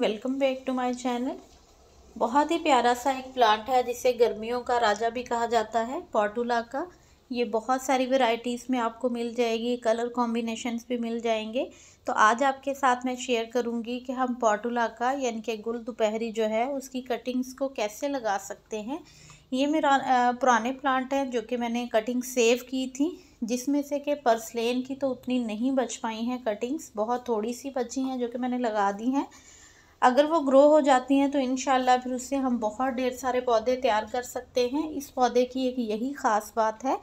welcome back to my channel बहुत ही प्यारा सा एक प्लांट है जिसे गर्मियों का राजा भी कहा जाता है पॉटूला का ये बहुत सारी वैरायटीज़ में आपको मिल जाएगी कलर कॉम्बिनेशंस भी मिल जाएंगे तो आज आपके साथ मैं शेयर करूंगी कि हम पॉटूला का यानी कि गुल दोपहरी जो है उसकी कटिंग्स को कैसे लगा सकते हैं ये मेरा पुराने प्लांट है जो कि मैंने कटिंग सेव की थी जिसमें से कि पर्सलेन की तो उतनी नहीं बच पाई हैं कटिंग्स बहुत थोड़ी सी बची हैं जो कि मैंने लगा दी हैं अगर वो ग्रो हो जाती हैं तो इन फिर उससे हम बहुत ढेर सारे पौधे तैयार कर सकते हैं इस पौधे की एक यही ख़ास बात है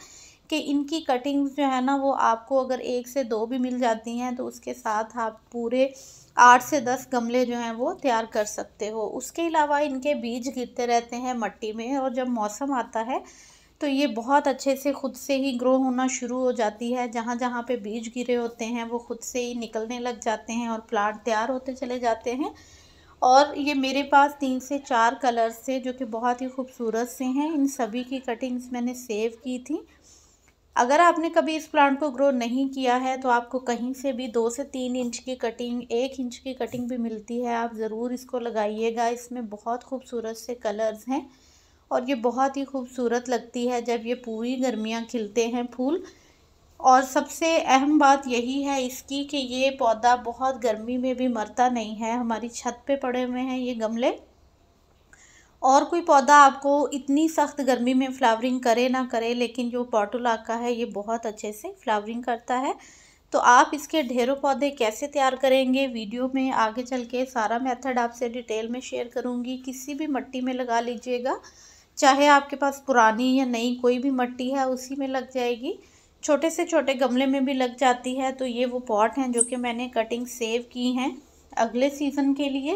कि इनकी कटिंग्स जो है ना वो आपको अगर एक से दो भी मिल जाती हैं तो उसके साथ आप पूरे आठ से दस गमले जो हैं वो तैयार कर सकते हो उसके अलावा इनके बीज गिरते रहते हैं मट्टी में और जब मौसम आता है तो ये बहुत अच्छे से ख़ुद से ही ग्रो होना शुरू हो जाती है जहाँ जहाँ पे बीज गिरे होते हैं वो ख़ुद से ही निकलने लग जाते हैं और प्लांट तैयार होते चले जाते हैं और ये मेरे पास तीन से चार कलर्स थे जो कि बहुत ही खूबसूरत से हैं इन सभी की कटिंग्स मैंने सेव की थी अगर आपने कभी इस प्लांट को ग्रो नहीं किया है तो आपको कहीं से भी दो से तीन इंच की कटिंग एक इंच की कटिंग भी मिलती है आप ज़रूर इसको लगाइएगा इसमें बहुत खूबसूरत से कलर्स हैं और ये बहुत ही खूबसूरत लगती है जब ये पूरी गर्मियाँ खिलते हैं फूल और सबसे अहम बात यही है इसकी कि ये पौधा बहुत गर्मी में भी मरता नहीं है हमारी छत पे पड़े हुए हैं ये गमले और कोई पौधा आपको इतनी सख्त गर्मी में फ्लावरिंग करे ना करे लेकिन जो पॉटुला का है ये बहुत अच्छे से फ्लावरिंग करता है तो आप इसके ढेरों पौधे कैसे तैयार करेंगे वीडियो में आगे चल के सारा मेथड आपसे डिटेल में शेयर करूँगी किसी भी मिट्टी में लगा लीजिएगा चाहे आपके पास पुरानी या नई कोई भी मिट्टी है उसी में लग जाएगी छोटे से छोटे गमले में भी लग जाती है तो ये वो पॉट हैं जो कि मैंने कटिंग सेव की हैं अगले सीज़न के लिए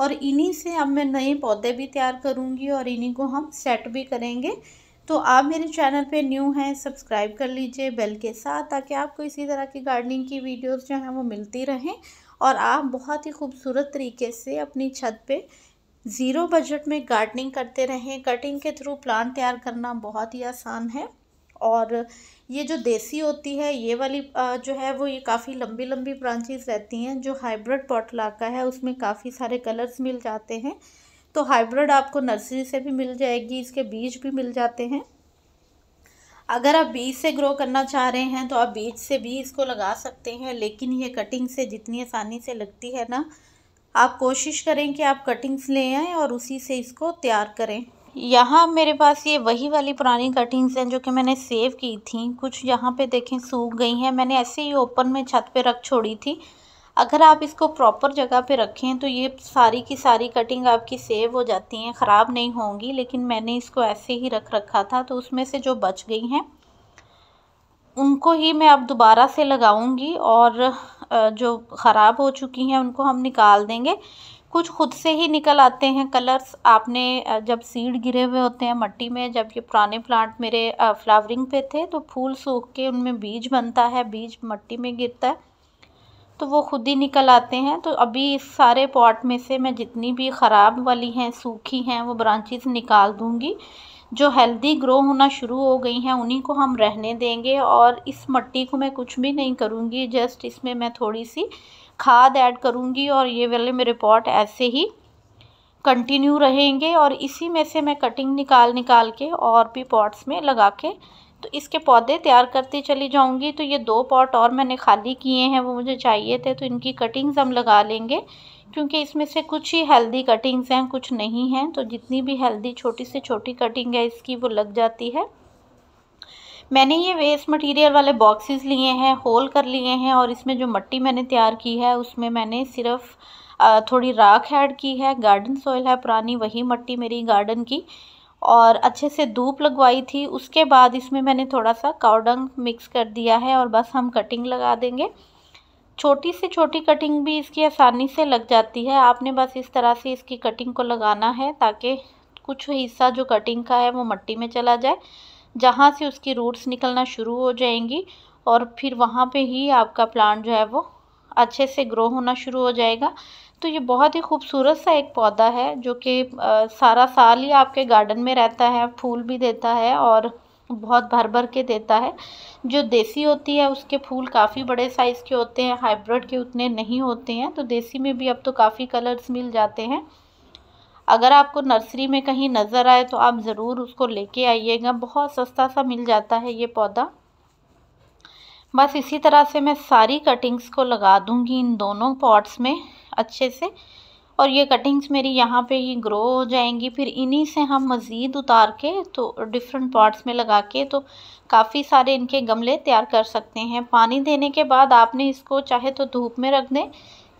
और इन्हीं से अब मैं नए पौधे भी तैयार करूँगी और इन्हीं को हम सेट भी करेंगे तो आप मेरे चैनल पे न्यू हैं सब्सक्राइब कर लीजिए बेल के साथ ताकि आपको इसी तरह की गार्डनिंग की वीडियोस जो हैं वो मिलती रहें और आप बहुत ही खूबसूरत तरीके से अपनी छत पे ज़ीरो बजट में गार्डनिंग करते रहें कटिंग के थ्रू प्लांट तैयार करना बहुत ही आसान है और ये जो देसी होती है ये वाली जो है वो ये काफ़ी लंबी लंबी ब्रांचेस रहती हैं जो हाइब्रिड पोटलाका है उसमें काफ़ी सारे कलर्स मिल जाते हैं तो हाइब्रिड आपको नर्सरी से भी मिल जाएगी इसके बीज भी मिल जाते हैं अगर आप बीज से ग्रो करना चाह रहे हैं तो आप बीज से भी इसको लगा सकते हैं लेकिन ये कटिंग से जितनी आसानी से लगती है ना आप कोशिश करें कि आप कटिंग्स ले आएँ और उसी से इसको तैयार करें यहाँ मेरे पास ये वही वाली पुरानी कटिंग्स हैं जो कि मैंने सेव की थी कुछ यहाँ पे देखें सूख गई हैं मैंने ऐसे ही ओपन में छत पे रख छोड़ी थी अगर आप इसको प्रॉपर जगह पे रखें तो ये सारी की सारी कटिंग आपकी सेव हो जाती हैं ख़राब नहीं होंगी लेकिन मैंने इसको ऐसे ही रख रखा था तो उसमें से जो बच गई हैं उनको ही मैं अब दोबारा से लगाऊंगी और जो ख़राब हो चुकी हैं उनको हम निकाल देंगे कुछ खुद से ही निकल आते हैं कलर्स आपने जब सीड गिरे हुए होते हैं मट्टी में जब ये पुराने प्लांट मेरे फ्लावरिंग पे थे तो फूल सूख के उनमें बीज बनता है बीज मट्टी में गिरता है तो वो खुद ही निकल आते हैं तो अभी इस सारे पॉट में से मैं जितनी भी ख़राब वाली हैं सूखी हैं वो ब्रांचेस निकाल दूँगी जो हेल्दी ग्रो होना शुरू हो गई हैं उन्हीं को हम रहने देंगे और इस मट्टी को मैं कुछ भी नहीं करूँगी जस्ट इसमें मैं थोड़ी सी खाद ऐड करूँगी और ये वाले मेरे पॉट ऐसे ही कंटिन्यू रहेंगे और इसी में से मैं कटिंग निकाल निकाल के और भी पॉट्स में लगा के तो इसके पौधे तैयार करती चली जाऊंगी तो ये दो पॉट और मैंने खाली किए हैं वो मुझे चाहिए थे तो इनकी कटिंग्स हम लगा लेंगे क्योंकि इसमें से कुछ ही हेल्दी कटिंग्स हैं कुछ नहीं हैं तो जितनी भी हेल्दी छोटी से छोटी कटिंग है इसकी वो लग जाती है मैंने ये वेस्ट मटेरियल वाले बॉक्सेस लिए हैं होल कर लिए हैं और इसमें जो मट्टी मैंने तैयार की है उसमें मैंने सिर्फ थोड़ी राख ऐड की है गार्डन सॉइल है पुरानी वही मट्टी मेरी गार्डन की और अच्छे से धूप लगवाई थी उसके बाद इसमें मैंने थोड़ा सा काउडंग मिक्स कर दिया है और बस हम कटिंग लगा देंगे छोटी से छोटी कटिंग भी इसकी आसानी से लग जाती है आपने बस इस तरह से इसकी कटिंग को लगाना है ताकि कुछ हिस्सा जो कटिंग का है वो मट्टी में चला जाए जहाँ से उसकी रूट्स निकलना शुरू हो जाएंगी और फिर वहाँ पे ही आपका प्लांट जो है वो अच्छे से ग्रो होना शुरू हो जाएगा तो ये बहुत ही खूबसूरत सा एक पौधा है जो कि सारा साल ही आपके गार्डन में रहता है फूल भी देता है और बहुत भर भर के देता है जो देसी होती है उसके फूल काफ़ी बड़े साइज़ के होते हैं हाइब्रिड के उतने नहीं होते हैं तो देसी में भी अब तो काफ़ी कलर्स मिल जाते हैं अगर आपको नर्सरी में कहीं नज़र आए तो आप ज़रूर उसको लेके आइएगा बहुत सस्ता सा मिल जाता है ये पौधा बस इसी तरह से मैं सारी कटिंग्स को लगा दूँगी इन दोनों पॉट्स में अच्छे से और ये कटिंग्स मेरी यहाँ पे ही ग्रो हो जाएंगी फिर इन्हीं से हम मज़ीद उतार के तो डिफरेंट पार्ट्स में लगा के तो काफ़ी सारे इनके गमले तैयार कर सकते हैं पानी देने के बाद आपने इसको चाहे तो धूप में रख दें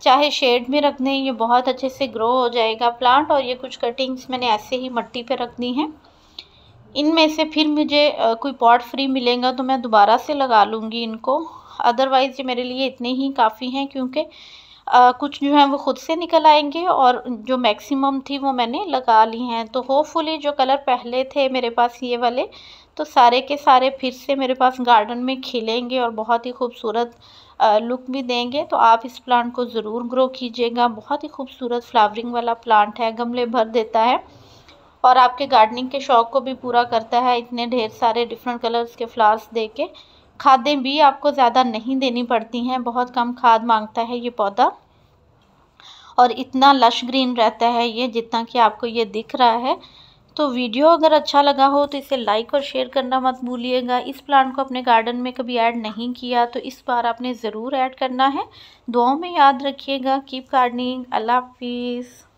चाहे शेड में रख दें ये बहुत अच्छे से ग्रो हो जाएगा प्लांट और ये कुछ कटिंग्स मैंने ऐसे ही मट्टी पर रख दी हैं इनमें से फिर मुझे कोई पॉट फ्री मिलेगा तो मैं दोबारा से लगा लूँगी इनको अदरवाइज़ ये मेरे लिए इतने ही काफ़ी हैं क्योंकि आ, कुछ जो हैं वो ख़ुद से निकल आएंगे और जो मैक्सिमम थी वो मैंने लगा ली हैं तो होपफुली जो कलर पहले थे मेरे पास ये वाले तो सारे के सारे फिर से मेरे पास गार्डन में खिलेंगे और बहुत ही खूबसूरत लुक भी देंगे तो आप इस प्लांट को ज़रूर ग्रो कीजिएगा बहुत ही खूबसूरत फ्लावरिंग वाला प्लांट है गमले भर देता है और आपके गार्डनिंग के शौक़ को भी पूरा करता है इतने ढेर सारे डिफरेंट कलर्स के फ्लावर्स दे के खादें भी आपको ज़्यादा नहीं देनी पड़ती हैं बहुत कम खाद मांगता है ये पौधा और इतना लश ग्रीन रहता है ये जितना कि आपको ये दिख रहा है तो वीडियो अगर अच्छा लगा हो तो इसे लाइक और शेयर करना मत भूलिएगा इस प्लांट को अपने गार्डन में कभी ऐड नहीं किया तो इस बार आपने ज़रूर ऐड करना है दुआओं में याद रखिएगा कीप गार्डनिंग अल्लाह हाफिज़